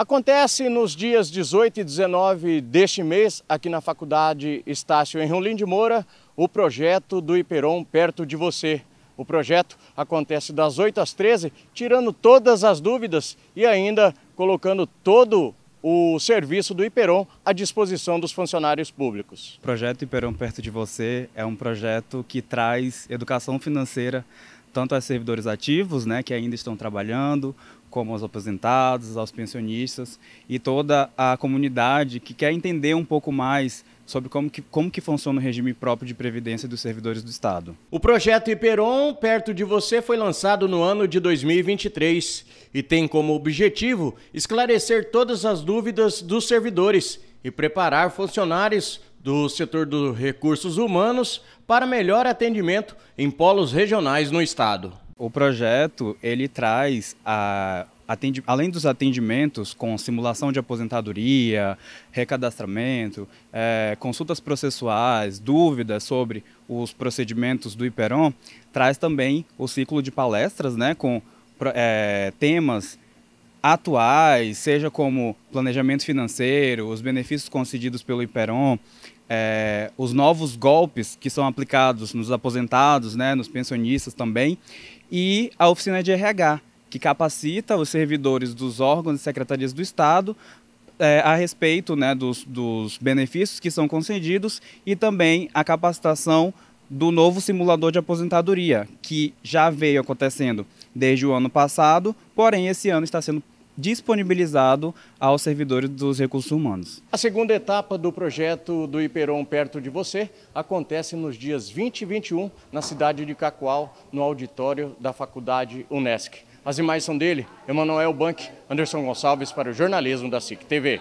Acontece nos dias 18 e 19 deste mês, aqui na Faculdade Estácio Enrolim de Moura, o projeto do Iperon Perto de Você. O projeto acontece das 8 às 13, tirando todas as dúvidas e ainda colocando todo o serviço do Iperon à disposição dos funcionários públicos. O projeto Iperon Perto de Você é um projeto que traz educação financeira tanto aos servidores ativos, né, que ainda estão trabalhando, como aos aposentados, aos pensionistas e toda a comunidade que quer entender um pouco mais sobre como que, como que funciona o regime próprio de previdência dos servidores do Estado. O projeto Iperon Perto de Você foi lançado no ano de 2023 e tem como objetivo esclarecer todas as dúvidas dos servidores e preparar funcionários do setor dos recursos humanos para melhor atendimento em polos regionais no estado. O projeto ele traz a além dos atendimentos com simulação de aposentadoria, recadastramento, é, consultas processuais, dúvidas sobre os procedimentos do Iperon, traz também o ciclo de palestras né, com é, temas atuais, seja como planejamento financeiro, os benefícios concedidos pelo Iperon, é, os novos golpes que são aplicados nos aposentados, né, nos pensionistas também, e a oficina de RH, que capacita os servidores dos órgãos e secretarias do Estado é, a respeito né, dos, dos benefícios que são concedidos e também a capacitação do novo simulador de aposentadoria, que já veio acontecendo desde o ano passado, porém esse ano está sendo disponibilizado aos servidores dos recursos humanos. A segunda etapa do projeto do Iperon Perto de Você acontece nos dias 20 e 21 na cidade de Cacoal, no auditório da Faculdade Unesc. As imagens são dele, Emanuel Bank, Anderson Gonçalves para o jornalismo da SIC TV.